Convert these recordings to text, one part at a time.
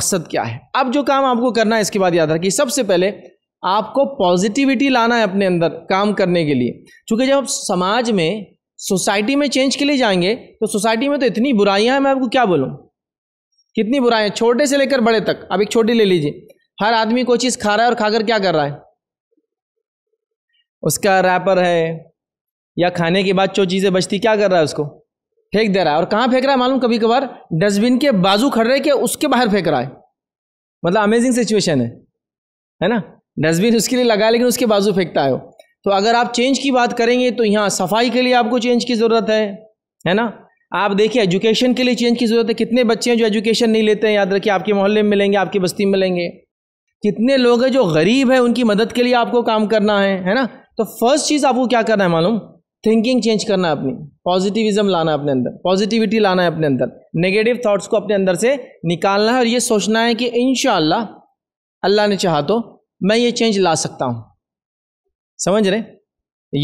मकसद क्या है अब जो काम आपको करना है इसके बाद याद रखिए सबसे पहले आपको पॉजिटिविटी लाना है अपने अंदर काम करने के लिए क्योंकि जब आप समाज में सोसाइटी में चेंज के लिए जाएंगे तो सोसाइटी में तो इतनी बुराइयां हैं मैं आपको क्या बोलूँ कितनी बुराइयां छोटे से लेकर बड़े तक अब एक छोटी ले लीजिए हर आदमी कोई चीज़ खा रहा है और खाकर क्या कर रहा है उसका रैपर है या खाने के बाद जो चीज़ें बचती क्या कर रहा है उसको फेंक दे रहा है और कहाँ फेंक रहा है मालूम कभी कभार डस्टबिन के बाजू खड़ रहे के उसके बाहर फेंक रहा है मतलब अमेजिंग सिचुएशन है है ना डस्टबिन उसके लिए लगा लेकिन उसके बाजू फेंकता है वो तो अगर आप चेंज की बात करेंगे तो यहाँ सफाई के लिए आपको चेंज की ज़रूरत है है ना आप देखिए एजुकेशन के लिए चेंज की ज़रूरत है कितने बच्चे हैं जो एजुकेशन नहीं लेते हैं याद रखिए आपके मोहल्ले में मिलेंगे आपकी बस्ती में मिलेंगे कितने लोग हैं जो गरीब हैं उनकी मदद के लिए आपको काम करना है है ना तो फर्स्ट चीज़ आपको क्या करना है मालूम थिंकिंग चेंज करना है अपनी पॉजिटिविज्म लाना है अपने अंदर पॉजिटिविटी लाना है अपने अंदर नेगेटिव थॉट्स को अपने अंदर से निकालना है और ये सोचना है कि इन अल्लाह ने चाहा तो मैं ये चेंज ला सकता हूँ समझ रहे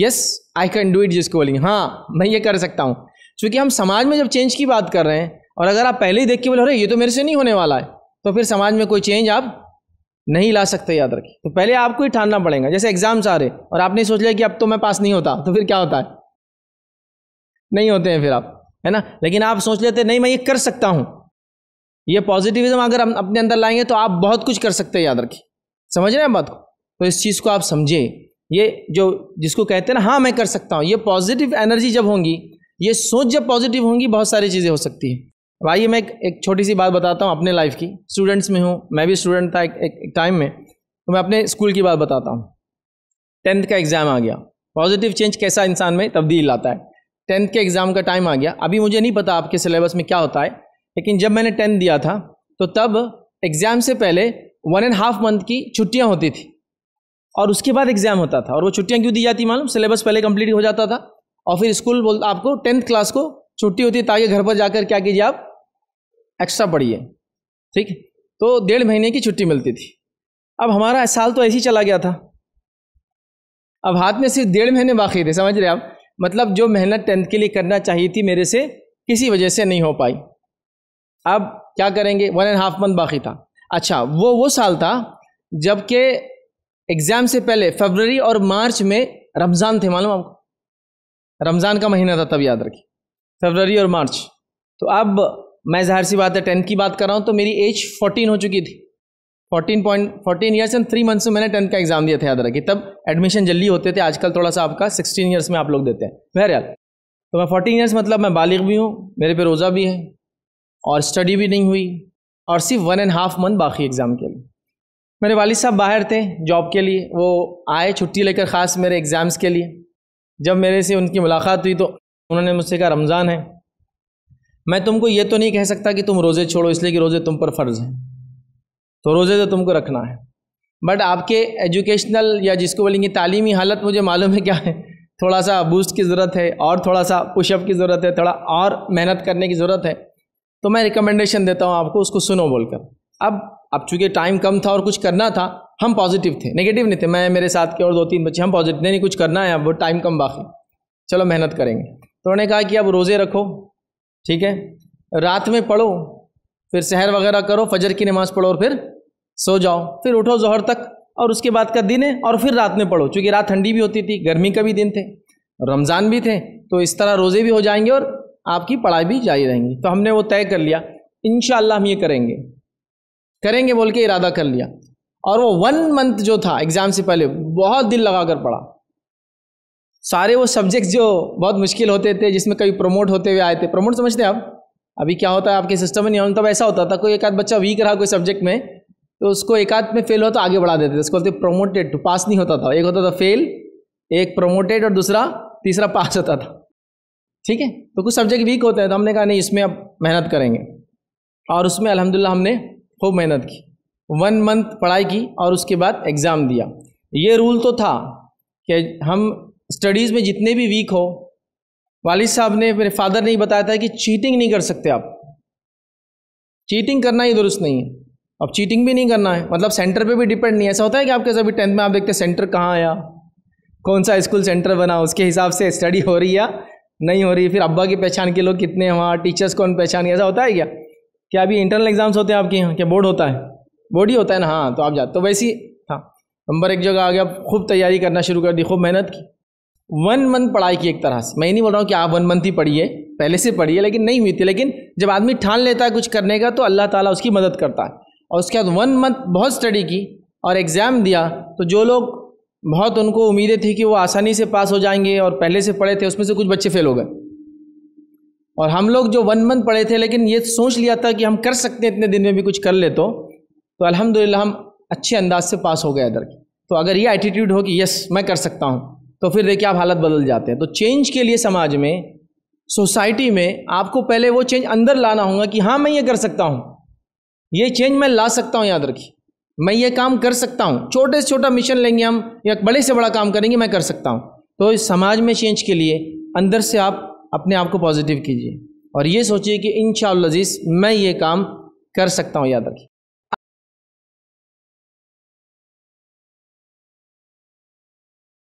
yes I can do it जिसको बोलेंगे हाँ मैं ये कर सकता हूँ क्योंकि हम समाज में जब चेंज की बात कर रहे हैं और अगर आप पहले ही देख के बोले अरे ये तो मेरे से नहीं होने वाला है तो फिर समाज में कोई चेंज आप नहीं ला सकते याद रखिए तो पहले आपको ही ठानना पड़ेगा जैसे एग्जाम्स आ रहे और आपने सोच लिया कि अब तो मैं पास नहीं होता तो फिर क्या होता है नहीं होते हैं फिर आप है ना लेकिन आप सोच लेते नहीं मैं ये कर सकता हूँ ये पॉजिटिविज्म अगर हम अपने अंदर लाएंगे तो आप बहुत कुछ कर सकते हैं याद रखिए समझ रहे हैं बात को तो इस चीज़ को आप समझिए ये जो जिसको कहते हैं ना हाँ मैं कर सकता हूँ ये पॉजिटिव एनर्जी जब होंगी ये सोच जब पॉजिटिव होंगी बहुत सारी चीज़ें हो सकती हैं भाई मैं एक, एक छोटी सी बात बताता हूँ अपने लाइफ की स्टूडेंट्स में हूँ मैं भी स्टूडेंट था एक, एक, टाइम में तो मैं अपने स्कूल की बात बताता हूँ टेंथ का एग्ज़ाम आ गया पॉजिटिव चेंज कैसा इंसान में तब्दील लाता है टेंथ के एग्ज़ाम का टाइम आ गया अभी मुझे नहीं पता आपके सिलेबस में क्या होता है लेकिन जब मैंने टेंथ दिया था तो तब एग्ज़ाम से पहले वन एंड हाफ मंथ की छुट्टियाँ होती थी और उसके बाद एग्ज़ाम होता था और वो छुट्टियाँ क्यों दी जाती मालूम सिलेबस पहले कंप्लीट हो जाता था और फिर स्कूल बोल आपको टेंथ क्लास को छुट्टी होती है ताकि तो घर पर जाकर क्या कीजिए आप एक्स्ट्रा पढ़िए ठीक तो डेढ़ महीने की छुट्टी मिलती थी अब हमारा साल तो ऐसे ही चला गया था अब हाथ में सिर्फ डेढ़ महीने बाकी थे समझ रहे आप मतलब जो मेहनत टेंथ के लिए करना चाहिए थी मेरे से किसी वजह से नहीं हो पाई अब क्या करेंगे वन एंड हाफ मंथ बाकी था अच्छा वो वो साल था जबकि एग्ज़ाम से पहले फरवरी और मार्च में रमज़ान थे मालूम आपको रमज़ान का महीना था तब याद रखिए फरवरी और मार्च तो अब मैं जाहिर सी बात है टेंथ की बात कर रहा हूँ तो मेरी एज फोर्टीन हो चुकी थी fourteen point fourteen years and three months में मैंने टेंथ का एग्जाम दिया था याद रखिए तब एडमिशन जल्दी होते थे आजकल थोड़ा सा आपका सिक्सटीन ईयर्स में आप लोग देते हैं बहरहाल तो मैं फोर्टीन ईयर्स मतलब मैं बालिग भी हूँ मेरे पे रोज़ा भी है और स्टडी भी नहीं हुई और सिर्फ वन एंड हाफ मंथ बाकी एग्ज़ाम के लिए मेरे वालिद साहब बाहर थे जॉब के लिए वो आए छुट्टी लेकर ख़ास मेरे एग्ज़ाम्स के लिए जब मेरे से उनकी मुलाकात हुई तो उन्होंने मुझसे कहा रमज़ान है मैं तुमको ये तो नहीं कह सकता कि तुम रोज़े छोड़ो इसलिए कि रोज़े तुम पर फ़र्ज़ हैं तो रोज़े तो तुमको रखना है बट आपके एजुकेशनल या जिसको बोलेंगे तालीमी हालत मुझे मालूम है क्या है थोड़ा सा बूस्ट की ज़रूरत है और थोड़ा सा पुशअप की ज़रूरत है थोड़ा और मेहनत करने की ज़रूरत है तो मैं रिकमेंडेशन देता हूँ आपको उसको सुनो बोलकर अब अब चूँकि टाइम कम था और कुछ करना था हम पॉजिटिव थे नेगेटिव नहीं थे मैं मेरे साथ के और दो तीन बच्चे हम पॉजिटिव नहीं कुछ करना है अब वो टाइम कम बाकी चलो मेहनत करेंगे तो उन्होंने कहा कि अब रोज़े रखो ठीक है रात में पढ़ो फिर शहर वगैरह करो फजर की नमाज़ पढ़ो और फिर सो जाओ फिर उठो जहर तक और उसके बाद का दिन है और फिर रात में पढ़ो चूँकि रात ठंडी भी होती थी गर्मी का भी दिन थे रमज़ान भी थे तो इस तरह रोज़े भी हो जाएंगे और आपकी पढ़ाई भी जारी रहेंगी तो हमने वो तय कर लिया इन हम ये करेंगे करेंगे बोल के इरादा कर लिया और वो वन मंथ जो था एग्ज़ाम से पहले बहुत दिल लगा कर पढ़ा सारे वो सब्जेक्ट्स जो बहुत मुश्किल होते थे जिसमें कभी प्रमोट होते हुए आए थे प्रमोट समझते हैं आप अभी क्या होता है आपके सिस्टम में नहीं तब ऐसा होता था कोई एक आध बच्चा वीक रहा कोई सब्जेक्ट में तो उसको एक आध में फेल हो तो आगे बढ़ा देते थे उसको बोलते प्रोमोटेड टू पास नहीं होता था एक होता था फेल एक प्रोमोटेड और दूसरा तीसरा पास होता था ठीक है तो कुछ सब्जेक्ट वीक होते हैं तो हमने कहा नहीं इसमें अब मेहनत करेंगे और उसमें अलहमदिल्ला हमने खूब मेहनत की वन मंथ पढ़ाई की और उसके बाद एग्ज़ाम दिया ये रूल तो था कि हम स्टडीज़ में जितने भी वीक हो वालिद साहब ने मेरे फादर ने ही बताया था कि चीटिंग नहीं कर सकते आप चीटिंग करना ही दुरुस्त नहीं है अब चीटिंग भी नहीं करना है मतलब सेंटर पे भी डिपेंड नहीं है ऐसा होता है कि आपके सभी टेंथ में आप देखते हैं सेंटर कहाँ आया कौन सा स्कूल सेंटर बना उसके हिसाब से स्टडी हो रही है नहीं हो रही फिर अब्बा की पहचान के लोग कितने हैं वहाँ टीचर्स कौन पहचान ऐसा होता है क्या क्या अभी इंटरनल एग्जाम्स होते हैं आपके यहाँ क्या बोर्ड होता है बोर्ड ही होता है ना हाँ तो आप जाते तो वैसी हाँ नंबर एक जगह आ गया खूब तैयारी करना शुरू कर दी खूब मेहनत की वन मंथ पढ़ाई की एक तरह से मैं नहीं बोल रहा हूँ कि आप वन मंथ ही पढ़िए पहले से पढ़िए लेकिन नहीं हुई थी लेकिन जब आदमी ठान लेता है कुछ करने का तो अल्लाह ताला उसकी मदद करता है और उसके बाद वन मंथ बहुत स्टडी की और एग्ज़ाम दिया तो जो लोग बहुत उनको उम्मीदें थी कि वो आसानी से पास हो जाएंगे और पहले से पढ़े थे उसमें से कुछ बच्चे फेल हो गए और हम लोग जो वन मंथ पढ़े थे लेकिन ये सोच लिया था कि हम कर सकते हैं इतने दिन में भी कुछ कर ले तो, तो अलहमदिल्ला हम अच्छे अंदाज से पास हो गए इधर तो अगर ये एटीट्यूड हो कि यस मैं कर सकता हूँ तो फिर देखिए आप हालत बदल जाते हैं तो चेंज के लिए समाज में सोसाइटी में आपको पहले वो चेंज अंदर लाना होगा कि हाँ मैं ये कर सकता हूँ ये चेंज मैं ला सकता हूँ याद रखिए मैं ये काम कर सकता हूँ छोटे से छोटा मिशन लेंगे हम या बड़े से बड़ा काम करेंगे मैं कर सकता हूँ तो इस समाज में चेंज के लिए अंदर से आप अपने आप को पॉजिटिव कीजिए और ये सोचिए कि इन शजीज़ मैं ये काम कर सकता हूँ याद रखिए